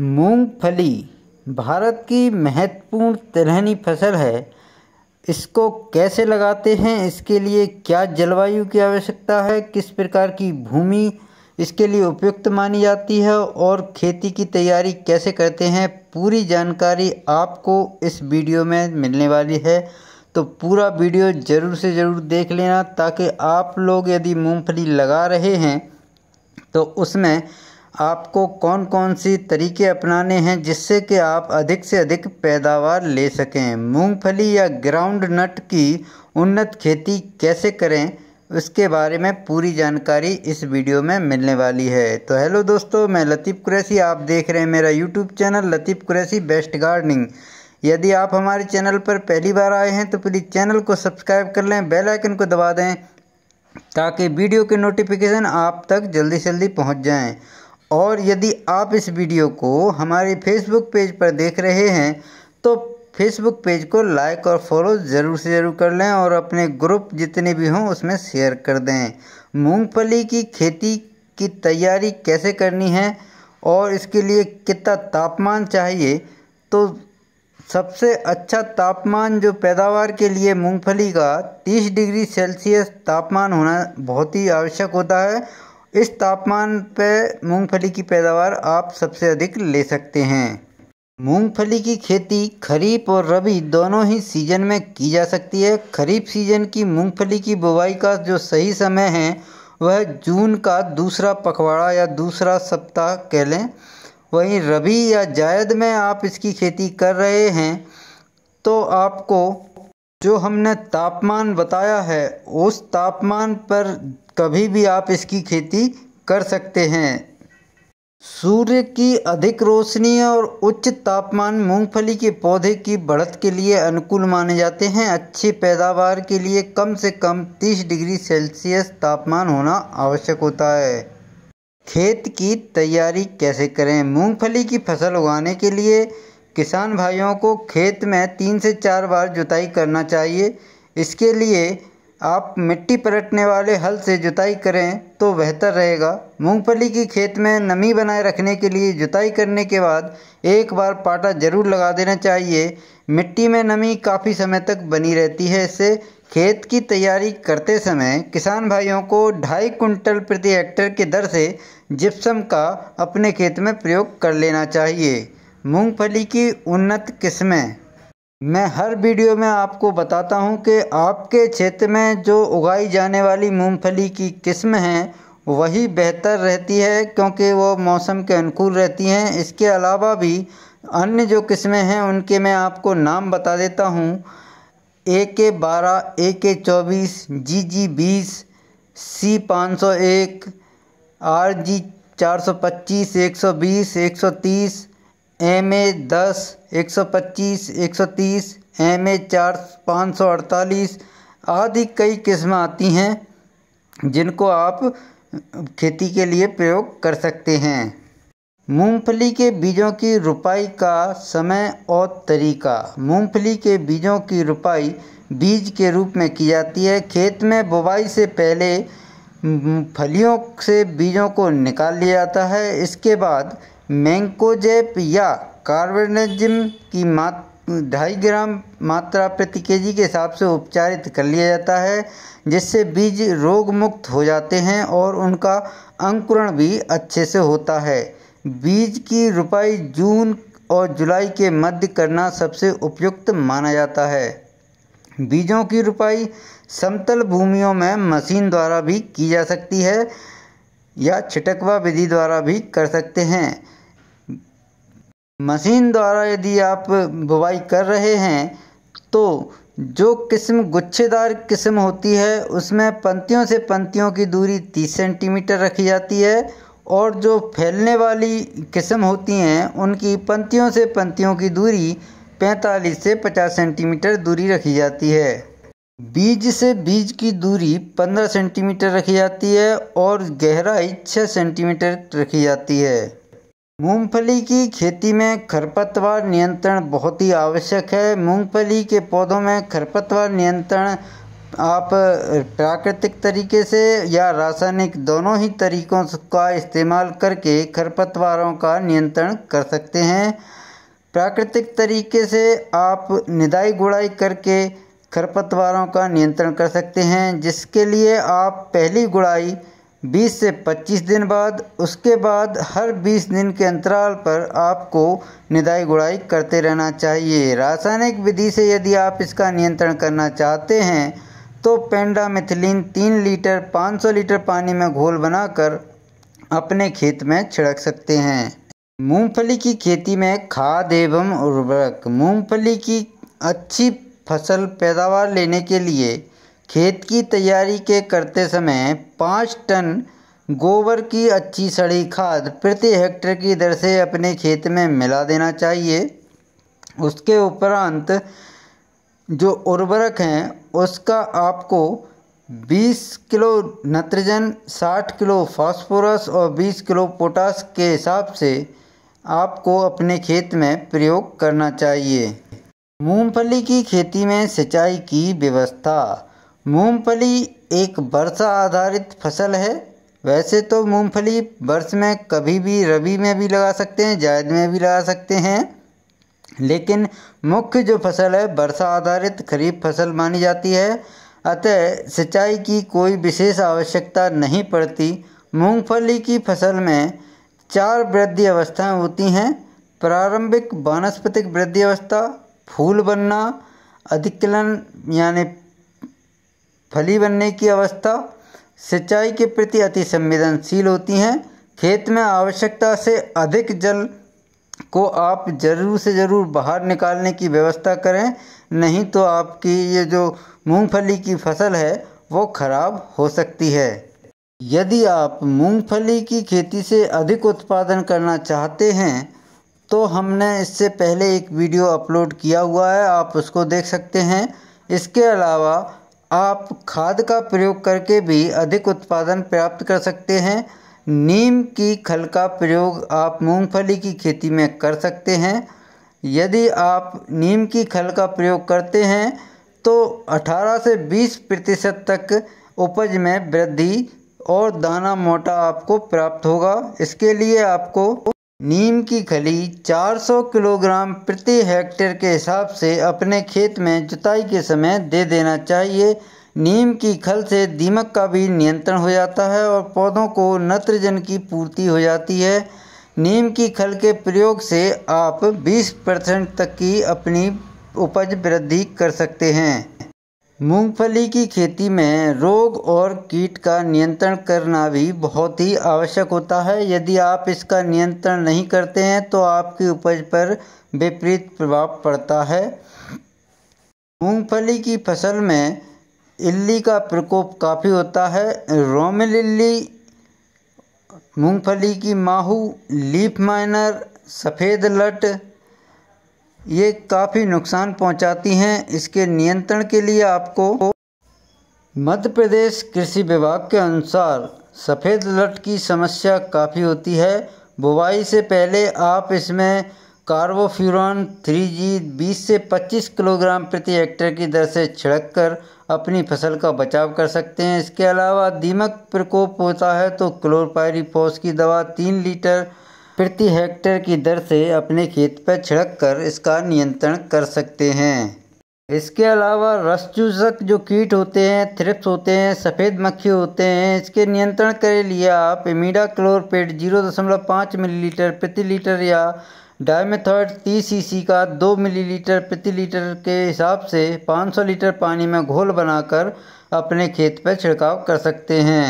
मूंगफली भारत की महत्वपूर्ण तिलहनी फसल है इसको कैसे लगाते हैं इसके लिए क्या जलवायु की आवश्यकता है किस प्रकार की भूमि इसके लिए उपयुक्त मानी जाती है और खेती की तैयारी कैसे करते हैं पूरी जानकारी आपको इस वीडियो में मिलने वाली है तो पूरा वीडियो ज़रूर से ज़रूर देख लेना ताकि आप लोग यदि मूंगफली लगा रहे हैं तो उसमें आपको कौन कौन सी तरीके अपनाने हैं जिससे कि आप अधिक से अधिक पैदावार ले सकें मूंगफली या ग्राउंड नट की उन्नत खेती कैसे करें उसके बारे में पूरी जानकारी इस वीडियो में मिलने वाली है तो हेलो दोस्तों मैं लतीफ़ कुरैसी आप देख रहे हैं मेरा YouTube channel Latif Qureshi best gardening यदि आप हमारे चैनल पर पहली बार आए हैं तो प्लीज़ चैनल को सब्सक्राइब कर लें बेल आइकन को दबा दें ताकि वीडियो के नोटिफिकेशन आप तक जल्दी से जल्दी पहुँच जाएँ और यदि आप इस वीडियो को हमारे फेसबुक पेज पर देख रहे हैं तो फेसबुक पेज को लाइक और फॉलो ज़रूर से ज़रूर कर लें और अपने ग्रुप जितने भी हों उसमें शेयर कर दें मूंगफली की खेती की तैयारी कैसे करनी है और इसके लिए कितना तापमान चाहिए तो सबसे अच्छा तापमान जो पैदावार के लिए मूंगफली का 30 डिग्री सेल्सियस तापमान होना बहुत ही आवश्यक होता है इस तापमान पर मूंगफली की पैदावार आप सबसे अधिक ले सकते हैं मूंगफली की खेती खरीफ और रबी दोनों ही सीजन में की जा सकती है खरीफ सीजन की मूंगफली की बुवाई का जो सही समय है वह जून का दूसरा पखवाड़ा या दूसरा सप्ताह कह लें वहीं रबी या जायद में आप इसकी खेती कर रहे हैं तो आपको जो हमने तापमान बताया है उस तापमान पर तभी भी आप इसकी खेती कर सकते हैं सूर्य की अधिक रोशनी और उच्च तापमान मूंगफली के पौधे की बढ़त के लिए अनुकूल माने जाते हैं अच्छी पैदावार के लिए कम से कम 30 डिग्री सेल्सियस तापमान होना आवश्यक होता है खेत की तैयारी कैसे करें मूंगफली की फसल उगाने के लिए किसान भाइयों को खेत में तीन से चार बार जुताई करना चाहिए इसके लिए आप मिट्टी पलटने वाले हल से जुताई करें तो बेहतर रहेगा मूंगफली की खेत में नमी बनाए रखने के लिए जुताई करने के बाद एक बार पाटा जरूर लगा देना चाहिए मिट्टी में नमी काफ़ी समय तक बनी रहती है इससे खेत की तैयारी करते समय किसान भाइयों को ढाई कुंटल प्रति हेक्टेयर की दर से जिप्सम का अपने खेत में प्रयोग कर लेना चाहिए मूंगफली की उन्नत किस्में मैं हर वीडियो में आपको बताता हूं कि आपके क्षेत्र में जो उगाई जाने वाली मूंगफली की किस्म है वही बेहतर रहती है क्योंकि वो मौसम के अनुकूल रहती हैं इसके अलावा भी अन्य जो किस्में हैं उनके मैं आपको नाम बता देता हूं ए के बारह ए के चौबीस जी जी बीस सी पाँच सौ एक आर जी चार सौ पच्चीस एक सौ बीस एक सौ तीस एम ए दस एक सौ पच्चीस एक सौ तीस एम ए चार पाँच सौ अड़तालीस आदि कई किस्में आती हैं जिनको आप खेती के लिए प्रयोग कर सकते हैं मूंगफली के बीजों की रुपाई का समय और तरीका मूंगफली के बीजों की रुपाई बीज के रूप में की जाती है खेत में बुवाई से पहले फलियों से बीजों को निकाल लिया जाता है इसके बाद मैंकोजेप या कार्बेनजिम की मात्रा ढाई ग्राम मात्रा प्रति केजी के हिसाब से उपचारित कर लिया जाता है जिससे बीज रोग मुक्त हो जाते हैं और उनका अंकुरण भी अच्छे से होता है बीज की रुपाई जून और जुलाई के मध्य करना सबसे उपयुक्त माना जाता है बीजों की रुपाई समतल भूमियों में मशीन द्वारा भी की जा सकती है या छिटकवा विधि द्वारा भी कर सकते हैं मशीन द्वारा यदि आप बुवाई कर रहे हैं तो जो किस्म गुच्छेदार किस्म होती है उसमें पंक्तियों से पंक्तियों की दूरी 30 सेंटीमीटर रखी जाती है और जो फैलने वाली किस्म होती हैं उनकी पंक्तियों से पंक्तियों की दूरी 45 से 50 सेंटीमीटर दूरी रखी जाती है बीज से बीज की दूरी 15 सेंटीमीटर रखी जाती है और गहराई 6 सेंटीमीटर रखी जाती है मूंगफली की खेती में खरपतवार नियंत्रण बहुत ही आवश्यक है मूंगफली के पौधों में खरपतवार नियंत्रण आप प्राकृतिक तरीके से या रासायनिक दोनों ही तरीकों का इस्तेमाल करके खरपतवारों का नियंत्रण कर सकते हैं प्राकृतिक तरीके से आप निदाई गुड़ाई करके खरपतवारों का नियंत्रण कर सकते हैं जिसके लिए आप पहली गुड़ाई 20 से 25 दिन बाद उसके बाद हर 20 दिन के अंतराल पर आपको निदाई गुड़ाई करते रहना चाहिए रासायनिक विधि से यदि आप इसका नियंत्रण करना चाहते हैं तो पेंडामिथिलीन तीन लीटर 500 लीटर पानी में घोल बनाकर अपने खेत में छिड़क सकते हैं मूंगफली की खेती में खाद एवं उर्वरक मूंगफली की अच्छी फसल पैदावार लेने के लिए खेत की तैयारी के करते समय पाँच टन गोबर की अच्छी सड़ी खाद प्रति हेक्टेयर की दर से अपने खेत में मिला देना चाहिए उसके उपरांत जो उर्वरक हैं उसका आपको 20 किलो नत्रजन 60 किलो फास्फोरस और 20 किलो पोटास के हिसाब से आपको अपने खेत में प्रयोग करना चाहिए मूंगफली की खेती में सिंचाई की व्यवस्था मूंगफली एक वर्षा आधारित फसल है वैसे तो मूंगफली वर्ष में कभी भी रबी में भी लगा सकते हैं जायद में भी लगा सकते हैं लेकिन मुख्य जो फसल है वर्षा आधारित खरीफ फसल मानी जाती है अतः सिंचाई की कोई विशेष आवश्यकता नहीं पड़ती मूंगफली की फसल में चार वृद्धि अवस्थाएं होती हैं प्रारंभिक वानस्पतिक वृद्धि अवस्था फूल बनना अधिकलन यानी फली बनने की अवस्था सिंचाई के प्रति अति संवेदनशील होती हैं खेत में आवश्यकता से अधिक जल को आप ज़रूर से ज़रूर बाहर निकालने की व्यवस्था करें नहीं तो आपकी ये जो मूंगफली की फसल है वो खराब हो सकती है यदि आप मूंगफली की खेती से अधिक उत्पादन करना चाहते हैं तो हमने इससे पहले एक वीडियो अपलोड किया हुआ है आप उसको देख सकते हैं इसके अलावा आप खाद का प्रयोग करके भी अधिक उत्पादन प्राप्त कर सकते हैं नीम की खल का प्रयोग आप मूंगफली की खेती में कर सकते हैं यदि आप नीम की खल का प्रयोग करते हैं तो 18 से 20 प्रतिशत तक उपज में वृद्धि और दाना मोटा आपको प्राप्त होगा इसके लिए आपको नीम की खली 400 किलोग्राम प्रति हेक्टेयर के हिसाब से अपने खेत में जुताई के समय दे देना चाहिए नीम की खल से दीमक का भी नियंत्रण हो जाता है और पौधों को नत्रजन की पूर्ति हो जाती है नीम की खल के प्रयोग से आप 20 परसेंट तक की अपनी उपज वृद्धि कर सकते हैं मूंगफली की खेती में रोग और कीट का नियंत्रण करना भी बहुत ही आवश्यक होता है यदि आप इसका नियंत्रण नहीं करते हैं तो आपकी उपज पर विपरीत प्रभाव पड़ता है मूंगफली की फसल में इल्ली का प्रकोप काफ़ी होता है रोमिल इल्ली मूंगफली की माहू लीफ माइनर सफ़ेद लट ये काफ़ी नुकसान पहुंचाती हैं इसके नियंत्रण के लिए आपको मध्य प्रदेश कृषि विभाग के अनुसार सफ़ेद लट की समस्या काफ़ी होती है बुवाई से पहले आप इसमें कार्बोफ्यूरॉन थ्री जी बीस से पच्चीस किलोग्राम प्रति हेक्टेयर की दर से छिड़क कर अपनी फसल का बचाव कर सकते हैं इसके अलावा दीमक प्रकोप होता है तो क्लोरपायरी की दवा तीन लीटर प्रति हेक्टेयर की दर से अपने खेत पर छिड़क कर इसका नियंत्रण कर सकते हैं इसके अलावा रसचूसक जो कीट होते हैं थ्रिप्स होते हैं सफ़ेद मक्खी होते हैं इसके नियंत्रण के लिए आप इमीडा क्लोरपेड जीरो दशमलव पाँच मिलीलीटर प्रति लीटर या डायमेथॉइड तीस सी का दो मिलीलीटर प्रति लीटर के हिसाब से 500 लीटर पानी में घोल बनाकर अपने खेत पर छिड़काव कर सकते हैं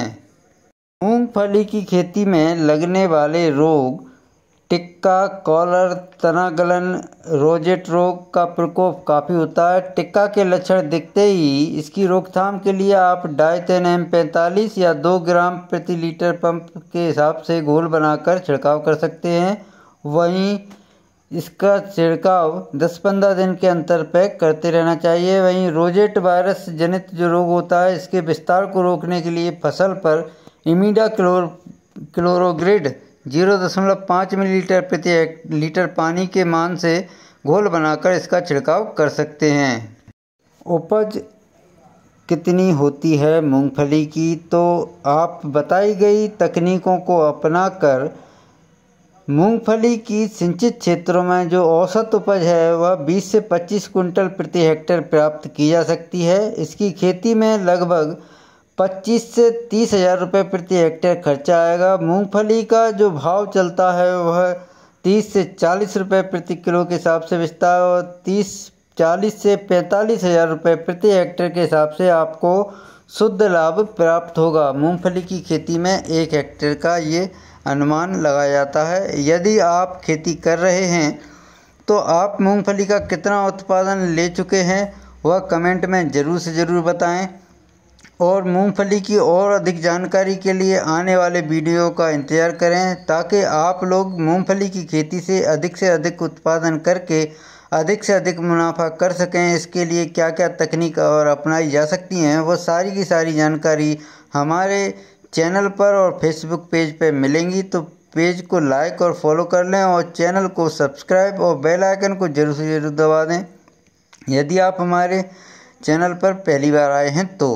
मूँगफली की खेती में लगने वाले रोग टिक्का कॉलर तना गलन रोजेट रोग का प्रकोप काफ़ी होता है टिक्का के लक्षण दिखते ही इसकी रोकथाम के लिए आप डायतेन एम पैंतालीस या दो ग्राम प्रति लीटर पंप के हिसाब से घोल बनाकर छिड़काव कर सकते हैं वहीं इसका छिड़काव 10-15 दिन के अंतर पर करते रहना चाहिए वहीं रोजेट वायरस जनित जो रोग होता है इसके विस्तार को रोकने के लिए फसल पर इमीडा क्लोर क्लोरोग्रिड जीरो दशमलव पाँच मिलीलीटर प्रति लीटर पानी के मान से घोल बनाकर इसका छिड़काव कर सकते हैं उपज कितनी होती है मूंगफली की तो आप बताई गई तकनीकों को अपनाकर मूंगफली की सिंचित क्षेत्रों में जो औसत उपज है वह 20 से 25 कुंटल प्रति हेक्टेयर प्राप्त की जा सकती है इसकी खेती में लगभग पच्चीस से तीस हज़ार रुपये प्रति हेक्टेयर खर्चा आएगा मूंगफली का जो भाव चलता है वह तीस से चालीस रुपये प्रति किलो के हिसाब से बिचता है और तीस चालीस से पैंतालीस हज़ार रुपये प्रति हेक्टेयर के हिसाब से आपको शुद्ध लाभ प्राप्त होगा मूंगफली की खेती में एक हेक्टेयर का ये अनुमान लगाया जाता है यदि आप खेती कर रहे हैं तो आप मूंगफली का कितना उत्पादन ले चुके हैं वह कमेंट में ज़रूर से ज़रूर बताएं और मूंगफली की और अधिक जानकारी के लिए आने वाले वीडियो का इंतज़ार करें ताकि आप लोग मूंगफली की खेती से अधिक से अधिक उत्पादन करके अधिक से अधिक मुनाफा कर सकें इसके लिए क्या क्या तकनीक और अपनाई जा सकती हैं वो सारी की सारी जानकारी हमारे चैनल पर और फेसबुक पेज पे मिलेंगी तो पेज को लाइक और फॉलो कर लें और चैनल को सब्सक्राइब और बेल आइकन को जरूर से ज़रूर दबा दें यदि आप हमारे चैनल पर पहली बार आए हैं तो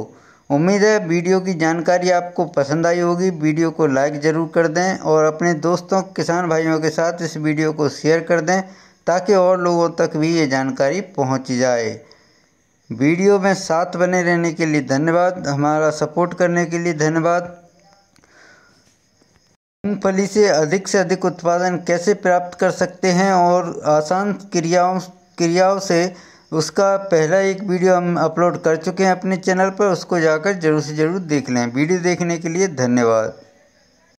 उम्मीद है वीडियो की जानकारी आपको पसंद आई होगी वीडियो को लाइक ज़रूर कर दें और अपने दोस्तों किसान भाइयों के साथ इस वीडियो को शेयर कर दें ताकि और लोगों तक भी ये जानकारी पहुंच जाए वीडियो में साथ बने रहने के लिए धन्यवाद हमारा सपोर्ट करने के लिए धन्यवाद मूँगफली से अधिक से अधिक उत्पादन कैसे प्राप्त कर सकते हैं और आसान क्रियाओं क्रियाओं से उसका पहला एक वीडियो हम अपलोड कर चुके हैं अपने चैनल पर उसको जाकर ज़रूर से ज़रूर देख लें वीडियो देखने के लिए धन्यवाद